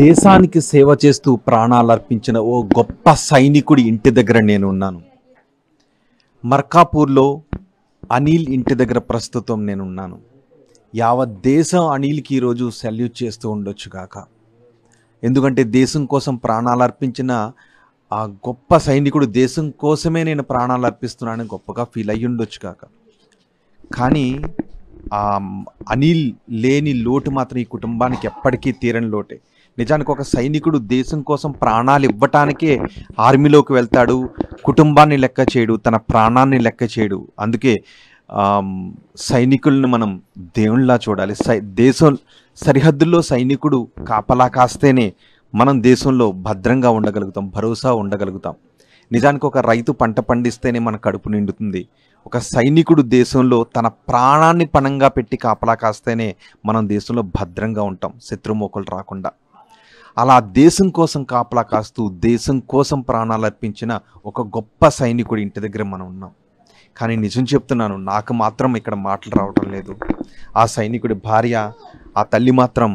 దేశానికి సేవ చేస్తూ ప్రాణాలు అర్పించిన ఓ గొప్ప సైనికుడి ఇంటి దగ్గర నేను ఉన్నాను మర్కాపూర్లో అనిల్ ఇంటి దగ్గర ప్రస్తుతం నేనున్నాను యావత్ దేశం అనిల్కి ఈరోజు సెల్యూట్ చేస్తూ ఉండొచ్చు కాక ఎందుకంటే దేశం కోసం ప్రాణాలు అర్పించిన ఆ గొప్ప సైనికుడు దేశం కోసమే నేను ప్రాణాలు అర్పిస్తున్నానని గొప్పగా ఫీల్ అయ్యి ఉండొచ్చు కాక కానీ ఆ అనిల్ లేని లోటు మాత్రం ఈ కుటుంబానికి ఎప్పటికీ తీరని లోటే నిజానికి ఒక సైనికుడు దేశం కోసం ప్రాణాలు ఇవ్వటానికే ఆర్మీలోకి వెళ్తాడు కుటుంబాన్ని లెక్క చేయడు తన ప్రాణాన్ని లెక్క చేయడు అందుకే సైనికులను మనం దేవునిలా చూడాలి సై దేశం సరిహద్దుల్లో సైనికుడు కాపలా కాస్తేనే మనం దేశంలో భద్రంగా ఉండగలుగుతాం భరోసా ఉండగలుగుతాం నిజానికి ఒక రైతు పంట పండిస్తేనే మన కడుపు నిండుతుంది ఒక సైనికుడు దేశంలో తన ప్రాణాన్ని పణంగా పెట్టి కాపలా కాస్తేనే మనం దేశంలో భద్రంగా ఉంటాం శత్రుమోకలు రాకుండా అలా దేశం కోసం కాపలా కాస్తూ దేశం కోసం ప్రాణాలు అర్పించిన ఒక గొప్ప సైనికుడు ఇంటి దగ్గర మనం ఉన్నాం కానీ నిజం చెప్తున్నాను నాకు మాత్రం ఇక్కడ మాటలు రావటం లేదు ఆ సైనికుడి భార్య ఆ తల్లి మాత్రం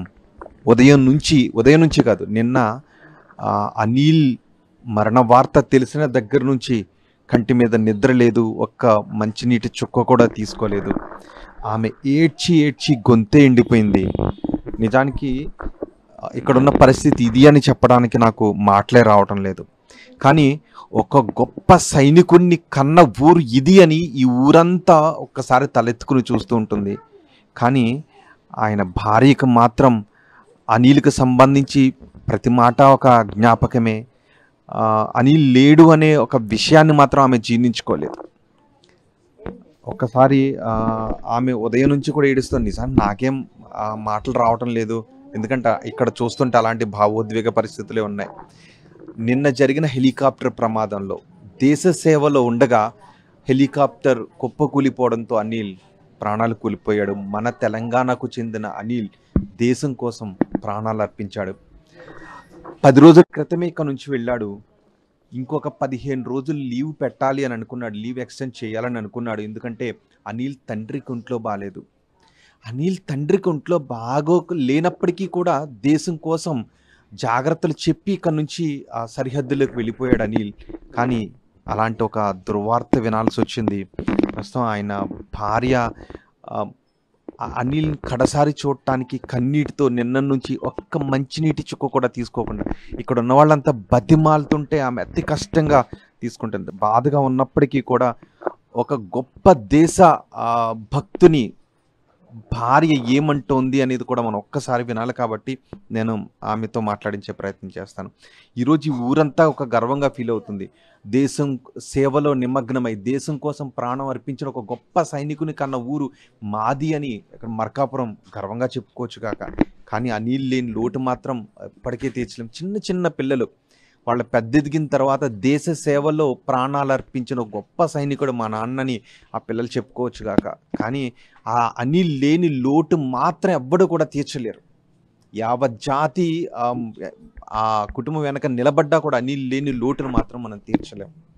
ఉదయం నుంచి ఉదయం నుంచి కాదు నిన్న అనిల్ మరణ వార్త తెలిసిన దగ్గర నుంచి కంటి మీద నిద్ర లేదు ఒక్క మంచినీటి చుక్క కూడా తీసుకోలేదు ఆమె ఏడ్చి ఏడ్చి గొంతే ఎండిపోయింది నిజానికి ఇక్కడున్న పరిస్థితి ఇది అని చెప్పడానికి నాకు మాటలే రావటం లేదు కానీ ఒక గొప్ప సైనికుణ్ణి కన్న ఊరు ఇది అని ఈ ఊరంతా ఒక్కసారి తలెత్తుకుని చూస్తూ ఉంటుంది కానీ ఆయన భార్యకు మాత్రం అనిల్కి సంబంధించి ప్రతి మాట ఒక జ్ఞాపకమే అనిల్ లేడు అనే ఒక విషయాన్ని మాత్రం ఆమె జీర్ణించుకోలేదు ఒకసారి ఆమె ఉదయం నుంచి కూడా ఏడుస్తుంది సార్ నాకేం మాటలు రావటం లేదు ఎందుకంటే ఇక్కడ చూస్తుంటే అలాంటి భావోద్వేగ పరిస్థితులే ఉన్నాయి నిన్న జరిగిన హెలికాప్టర్ ప్రమాదంలో దేశ సేవలో ఉండగా హెలికాప్టర్ కుప్ప కూలిపోవడంతో అనిల్ ప్రాణాలు కూలిపోయాడు మన తెలంగాణకు చెందిన అనిల్ దేశం కోసం ప్రాణాలు అర్పించాడు పది రోజుల క్రితమే ఇక్కడ నుంచి వెళ్ళాడు ఇంకొక పదిహేను రోజులు లీవ్ పెట్టాలి అని అనుకున్నాడు లీవ్ ఎక్స్టెండ్ చేయాలని అనుకున్నాడు ఎందుకంటే అనిల్ తండ్రి కుంట్లో బాగాలేదు అనిల్ తండ్రికి ఒంట్లో బాగో లేనప్పటికీ కూడా దేశం కోసం జాగ్రత్తలు చెప్పి ఇక్కడ నుంచి ఆ సరిహద్దులకు వెళ్ళిపోయాడు అనిల్ కానీ అలాంటి ఒక దుర్వార్త వినాల్సి వచ్చింది ప్రస్తుతం ఆయన భార్య అనిల్ కడసారి చూడటానికి కన్నీటితో నిన్న నుంచి ఒక్క మంచినీటి చుక్క కూడా తీసుకోకుండా ఇక్కడ ఉన్న వాళ్ళంతా బతిమాలుతుంటే ఆమె అతి కష్టంగా తీసుకుంటుంది బాధగా ఉన్నప్పటికీ కూడా ఒక గొప్ప దేశ భక్తుని భార్య ఏమంటోంది అనేది కూడా మనం ఒక్కసారి వినాలి కాబట్టి నేను ఆమెతో మాట్లాడించే ప్రయత్నం చేస్తాను ఈరోజు ఊరంతా ఒక గర్వంగా ఫీల్ అవుతుంది దేశం సేవలో నిమగ్నమై దేశం కోసం ప్రాణం అర్పించిన ఒక గొప్ప సైనికుని కన్న ఊరు మాది అని ఇక్కడ మర్కాపురం గర్వంగా చెప్పుకోవచ్చు కాక కానీ ఆ నీళ్ళు లేని లోటు మాత్రం ఇప్పటికే తీర్చలేం చిన్న చిన్న పిల్లలు వాళ్ళు పెద్దెదిగిన తర్వాత దేశ సేవలో ప్రాణాలు అర్పించిన గొప్ప సైనికుడు మా నాన్నని ఆ పిల్లలు చెప్పుకోవచ్చు కాక కానీ ఆ అని లేని లోటు మాత్రం ఎవ్వడు కూడా తీర్చలేరు యావత్ జాతి ఆ కుటుంబం వెనక నిలబడ్డా కూడా అని లేని లోటును మాత్రం మనం తీర్చలేము